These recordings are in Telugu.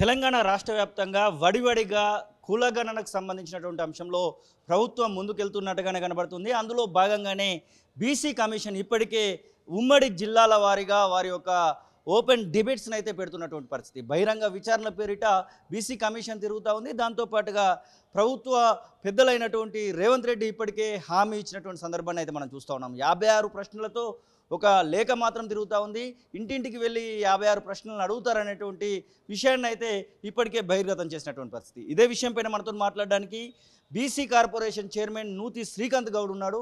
తెలంగాణ రాష్ట్ర వ్యాప్తంగా వడివడిగా కులగణనకు సంబంధించినటువంటి అంశంలో ప్రభుత్వం ముందుకెళ్తున్నట్టుగానే కనబడుతుంది అందులో భాగంగానే బీసీ కమిషన్ ఇప్పటికే ఉమ్మడి జిల్లాల వారీగా వారి యొక్క ఓపెన్ డిబేట్స్ని అయితే పెడుతున్నటువంటి పరిస్థితి బహిరంగ విచారణ పేరిట బీసీ కమిషన్ తిరుగుతూ ఉంది దాంతోపాటుగా ప్రభుత్వ పెద్దలైనటువంటి రేవంత్ రెడ్డి ఇప్పటికే హామీ ఇచ్చినటువంటి సందర్భాన్ని అయితే మనం చూస్తూ ఉన్నాం యాభై ఆరు ప్రశ్నలతో ఒక లేఖ మాత్రం తిరుగుతూ ఉంది ఇంటింటికి వెళ్ళి యాభై ఆరు ప్రశ్నలను అడుగుతారనేటువంటి విషయాన్ని అయితే ఇప్పటికే బహిర్గతం చేసినటువంటి పరిస్థితి ఇదే విషయంపైన మనతో మాట్లాడడానికి BC corporation chairman Nuthi Srikanth Goud ఉన్నాడు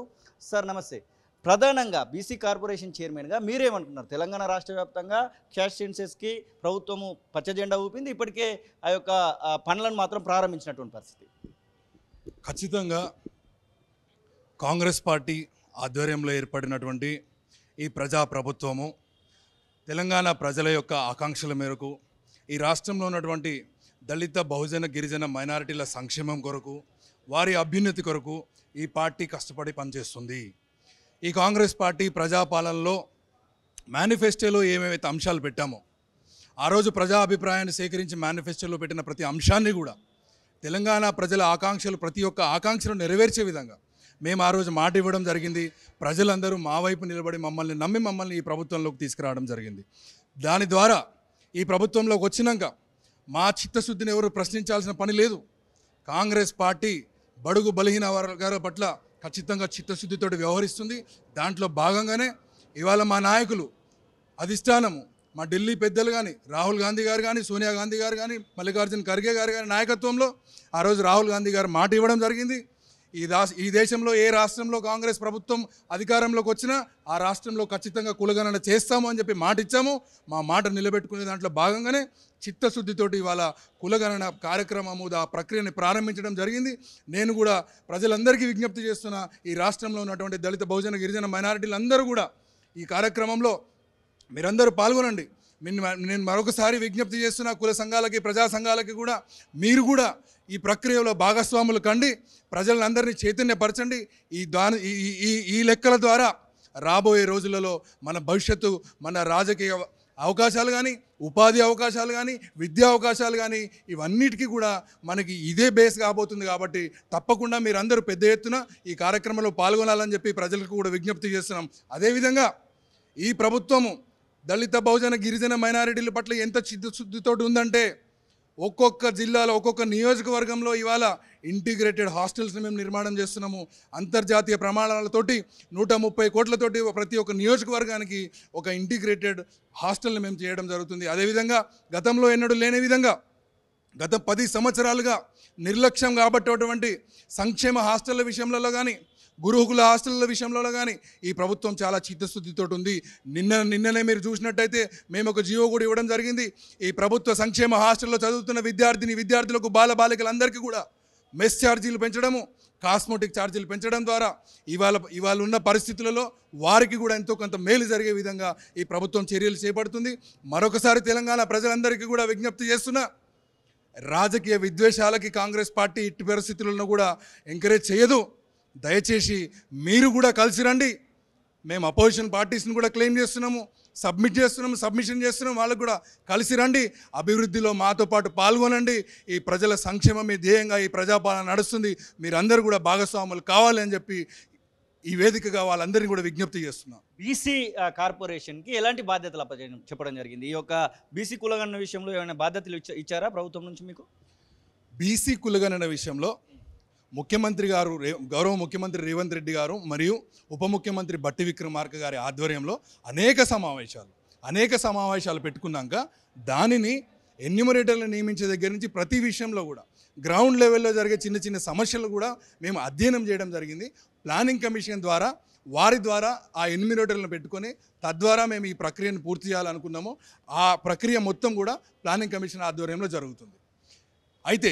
సార్ నమస్తే ప్రధానంగా బీసీ కార్పొరేషన్ చైర్మన్గా మీరేమంటున్నారు తెలంగాణ రాష్ట్ర వ్యాప్తంగా క్యాష్ సెన్సెస్కి ప్రభుత్వము పచ్చజెండా ఊపింది ఇప్పటికే ఆ యొక్క పనులను మాత్రం ప్రారంభించినటువంటి పరిస్థితి ఖచ్చితంగా కాంగ్రెస్ పార్టీ ఆధ్వర్యంలో ఏర్పడినటువంటి ఈ ప్రజాప్రభుత్వము తెలంగాణ ప్రజల యొక్క ఆకాంక్షల మేరకు ఈ రాష్ట్రంలో ఉన్నటువంటి దళిత బహుజన గిరిజన మైనారిటీల సంక్షేమం కొరకు వారి అభ్యున్నతి కొరకు ఈ పార్టీ కష్టపడి పనిచేస్తుంది ఈ కాంగ్రెస్ పార్టీ ప్రజాపాలనలో మేనిఫెస్టోలో ఏమేమైతే అంశాలు పెట్టామో ఆ రోజు ప్రజా అభిప్రాయాన్ని సేకరించి మేనిఫెస్టోలో పెట్టిన ప్రతి అంశాన్ని కూడా తెలంగాణ ప్రజల ఆకాంక్షలు ప్రతి ఒక్క ఆకాంక్షను నెరవేర్చే విధంగా మేము ఆ రోజు మాట ఇవ్వడం జరిగింది ప్రజలందరూ మా వైపు నిలబడి మమ్మల్ని నమ్మి మమ్మల్ని ఈ ప్రభుత్వంలోకి తీసుకురావడం జరిగింది దాని ద్వారా ఈ ప్రభుత్వంలోకి వచ్చినాక మా చిత్తశుద్ధిని ఎవరు ప్రశ్నించాల్సిన పని లేదు కాంగ్రెస్ పార్టీ బడుగు బలహీన వర్గాల పట్ల ఖచ్చితంగా చిత్తశుద్ధితో వ్యవహరిస్తుంది దాంట్లో భాగంగానే ఇవాళ మా నాయకులు అధిష్టానము మా ఢిల్లీ పెద్దలు కానీ రాహుల్ గాంధీ గారు కానీ సోనియా గాంధీ గారు కానీ మల్లికార్జున్ ఖర్గే గారు కానీ నాయకత్వంలో ఆ రోజు రాహుల్ గాంధీ గారు మాట ఇవ్వడం జరిగింది ఈ రాష్ట్ర ఈ దేశంలో ఏ రాష్ట్రంలో కాంగ్రెస్ ప్రభుత్వం అధికారంలోకి వచ్చినా ఆ రాష్ట్రంలో ఖచ్చితంగా కులగణన చేస్తాము అని చెప్పి మాట ఇచ్చాము మా మాట నిలబెట్టుకునే దాంట్లో భాగంగానే చిత్తశుద్ధితోటి ఇవాళ కులగణన కార్యక్రమము ఆ ప్రక్రియని ప్రారంభించడం జరిగింది నేను కూడా ప్రజలందరికీ విజ్ఞప్తి చేస్తున్న ఈ రాష్ట్రంలో ఉన్నటువంటి దళిత బహుజన గిరిజన మైనారిటీలందరూ కూడా ఈ కార్యక్రమంలో మీరందరూ పాల్గొనండి నేను మరొకసారి విజ్ఞప్తి చేస్తున్న కుల సంఘాలకి ప్రజా సంఘాలకి కూడా మీరు కూడా ఈ ప్రక్రియలో భాగస్వాములు కండి ప్రజలందరినీ చైతన్యపరచండి ఈ ద్వా ఈ ఈ లెక్కల ద్వారా రాబోయే రోజులలో మన భవిష్యత్తు మన రాజకీయ అవకాశాలు కానీ ఉపాధి అవకాశాలు కానీ విద్యా అవకాశాలు కానీ ఇవన్నిటికీ కూడా మనకి ఇదే బేస్ కాబోతుంది కాబట్టి తప్పకుండా మీరందరూ పెద్ద ఎత్తున ఈ కార్యక్రమంలో పాల్గొనాలని చెప్పి ప్రజలకు కూడా విజ్ఞప్తి చేస్తున్నాం అదేవిధంగా ఈ ప్రభుత్వము దళిత బహుజన గిరిజన మైనారిటీల పట్ల ఎంత చిత్తశుద్ధితో ఉందంటే ఒక్కొక్క జిల్లాలో ఒక్కొక్క నియోజకవర్గంలో ఇవాళ ఇంటిగ్రేటెడ్ హాస్టల్స్ని మేము నిర్మాణం చేస్తున్నాము అంతర్జాతీయ ప్రమాణాలతోటి నూట ముప్పై కోట్లతోటి ప్రతి ఒక్క నియోజకవర్గానికి ఒక ఇంటిగ్రేటెడ్ హాస్టల్ని మేము చేయడం జరుగుతుంది అదేవిధంగా గతంలో ఎన్నడూ లేని విధంగా గత పది సంవత్సరాలుగా నిర్లక్ష్యం కాబట్టేటువంటి సంక్షేమ హాస్టళ్ల విషయంలో కానీ గురుహుకుల హాస్టల్ల విషయంలో కానీ ఈ ప్రభుత్వం చాలా చిత్తశుద్ధితో ఉంది నిన్న నిన్ననే మీరు చూసినట్టయితే మేము ఒక జీవో కూడా ఇవ్వడం జరిగింది ఈ ప్రభుత్వ సంక్షేమ హాస్టల్లో చదువుతున్న విద్యార్థిని విద్యార్థులకు బాల బాలికలందరికీ కూడా మెస్ ఛార్జీలు పెంచడము కాస్మోటిక్ ఛార్జీలు పెంచడం ద్వారా ఇవాళ ఇవాళ ఉన్న పరిస్థితులలో వారికి కూడా ఎంతో కొంత మేలు జరిగే విధంగా ఈ ప్రభుత్వం చర్యలు చేపడుతుంది మరొకసారి తెలంగాణ ప్రజలందరికీ కూడా విజ్ఞప్తి చేస్తున్నా రాజకీయ విద్వేషాలకి కాంగ్రెస్ పార్టీ ఇట్టి పరిస్థితులను కూడా ఎంకరేజ్ చేయదు దయచేసి మీరు కూడా కలిసి రండి మేము అపోజిషన్ పార్టీస్ని కూడా క్లెయిమ్ చేస్తున్నాము సబ్మిట్ చేస్తున్నాము సబ్మిషన్ చేస్తున్నాము వాళ్ళకు కూడా కలిసి రండి అభివృద్ధిలో మాతో పాటు పాల్గొనండి ఈ ప్రజల సంక్షేమం ధ్యేయంగా ఈ ప్రజాపాలన నడుస్తుంది మీరందరూ కూడా భాగస్వాములు కావాలి అని చెప్పి ఈ వేదికగా వాళ్ళందరినీ కూడా విజ్ఞప్తి చేస్తున్నాం బీసీ కార్పొరేషన్కి ఎలాంటి బాధ్యతలు అప్పచేయడం చెప్పడం జరిగింది ఈ యొక్క బీసీ కులగన్న విషయంలో ఏమైనా బాధ్యతలు ఇచ్చారా ప్రభుత్వం నుంచి మీకు బీసీ కులగన్న విషయంలో ముఖ్యమంత్రి గారు గౌరవ ముఖ్యమంత్రి రేవంత్ రెడ్డి గారు మరియు ఉప ముఖ్యమంత్రి బట్టి విక్రమార్క గారి ఆధ్వర్యంలో అనేక సమావేశాలు అనేక సమావేశాలు పెట్టుకున్నాక దానిని ఎన్యుమరేటర్లు నియమించే దగ్గర నుంచి ప్రతి విషయంలో కూడా గ్రౌండ్ లెవెల్లో జరిగే చిన్న చిన్న సమస్యలు కూడా మేము అధ్యయనం చేయడం జరిగింది ప్లానింగ్ కమిషన్ ద్వారా వారి ద్వారా ఆ ఎన్యూమరేటర్లను పెట్టుకొని తద్వారా మేము ఈ ప్రక్రియను పూర్తి చేయాలనుకున్నాము ఆ ప్రక్రియ మొత్తం కూడా ప్లానింగ్ కమిషన్ ఆధ్వర్యంలో జరుగుతుంది అయితే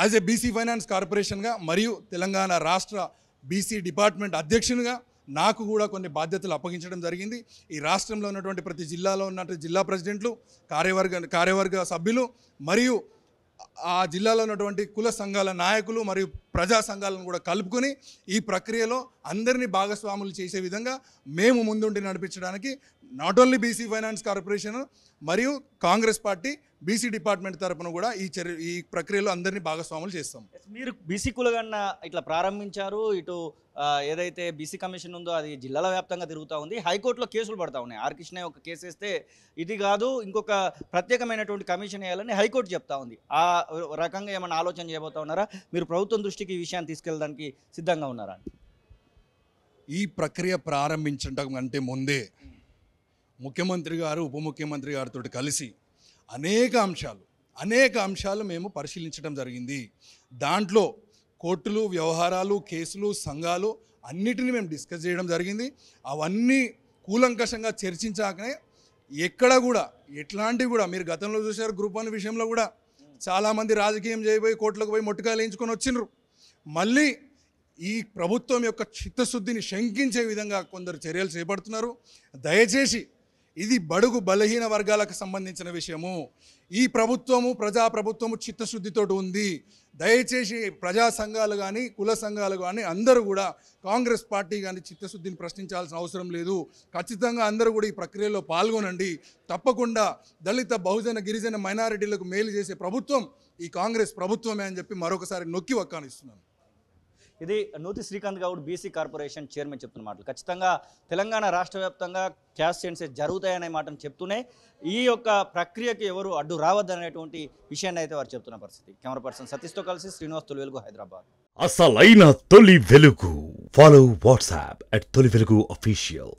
యాజ్ ఏ బీసీ ఫైనాన్స్ కార్పొరేషన్గా మరియు తెలంగాణ రాష్ట్ర బీసీ డిపార్ట్మెంట్ అధ్యక్షునిగా నాకు కూడా కొన్ని బాధ్యతలు అప్పగించడం జరిగింది ఈ రాష్ట్రంలో ఉన్నటువంటి ప్రతి జిల్లాలో ఉన్నటువంటి జిల్లా ప్రెసిడెంట్లు కార్యవర్గ కార్యవర్గ సభ్యులు మరియు ఆ జిల్లాలో ఉన్నటువంటి కుల సంఘాల నాయకులు మరియు ప్రజా సంఘాలను కూడా కలుపుకొని ఈ ప్రక్రియలో అందరినీ భాగస్వాములు చేసే విధంగా మేము ముందుండి నడిపించడానికి not only BC finance corporation మరియు కాంగ్రెస్ పార్టీ బీసీ డిపార్ట్మెంట్ తరపున కూడా ఈ చర్య ఈ ప్రక్రియలో అందరినీ భాగస్వాములు చేస్తాం మీరు బీసీ కులగన్న ఇట్లా ప్రారంభించారు ఇటు ఏదైతే బీసీ కమిషన్ ఉందో అది జిల్లాల వ్యాప్తంగా తిరుగుతూ ఉంది హైకోర్టులో కేసులు పడతా ఉన్నాయి ఆర్ ఒక కేసు వేస్తే ఇది కాదు ఇంకొక ప్రత్యేకమైనటువంటి కమిషన్ వేయాలని హైకోర్టు చెప్తా ఉంది ఆ రకంగా ఏమైనా ఆలోచన చేయబోతా ఉన్నారా మీరు ప్రభుత్వం దృష్టికి ఈ విషయాన్ని తీసుకెళ్ళడానికి సిద్ధంగా ఉన్నారా ఈ ప్రక్రియ ప్రారంభించడం కంటే ముందే ముఖ్యమంత్రి గారు ఉప ముఖ్యమంత్రి గారితో కలిసి అనేక అంశాలు అనేక అంశాలు మేము పరిశీలించడం జరిగింది దాంట్లో కోర్టులు వ్యవహారాలు కేసులు సంఘాలు అన్నిటిని మేము డిస్కస్ చేయడం జరిగింది అవన్నీ కూలంకషంగా చర్చించాకనే ఎక్కడ కూడా ఎట్లాంటివి కూడా మీరు గతంలో చూశారు గ్రూప్ వన్ విషయంలో కూడా చాలామంది రాజకీయం చేయబోయి కోర్టులకు పోయి మొట్టుకాయలు వేయించుకొని వచ్చినారు మళ్ళీ ఈ ప్రభుత్వం యొక్క చిత్తశుద్ధిని శంకించే విధంగా కొందరు చర్యలు చేపడుతున్నారు దయచేసి ఇది బడుగు బలహీన వర్గాలకు సంబంధించిన విషయము ఈ ప్రభుత్వము ప్రజాప్రభుత్వము చిత్తశుద్ధితో ఉంది దయచేసి ప్రజా సంఘాలు కానీ కుల సంఘాలు కానీ అందరూ కూడా కాంగ్రెస్ పార్టీ కానీ చిత్తశుద్ధిని ప్రశ్నించాల్సిన అవసరం లేదు ఖచ్చితంగా అందరూ కూడా ఈ ప్రక్రియలో పాల్గొనండి తప్పకుండా దళిత బహుజన గిరిజన మైనారిటీలకు మేలు చేసే ప్రభుత్వం ఈ కాంగ్రెస్ ప్రభుత్వమే అని చెప్పి మరొకసారి నొక్కి వక్కానిస్తున్నాను ఇది Nuthi Srikanth Goud BC corporation chairman చెప్తున్న మాటలు ఖచ్చితంగా తెలంగాణ రాష్ట్ర వ్యాప్తంగా క్యాష్ సెన్సెస్ జరుగుతాయనే మాటను చెప్తూనే ఈ యొక్క ప్రక్రియకి ఎవరు అడ్డు రావద్దనేటువంటి విషయాన్ని అయితే వారు చెప్తున్న పరిస్థితి కెమెరా పర్సన్ సతీష్తో కలిసి శ్రీనివాస్ తొలి వెలుగు హైదరాబాద్ అసలైన తొలి వెలుగు ఫాలో వాట్సాప్ అట్ తొలి వెలుగు అఫీషియల్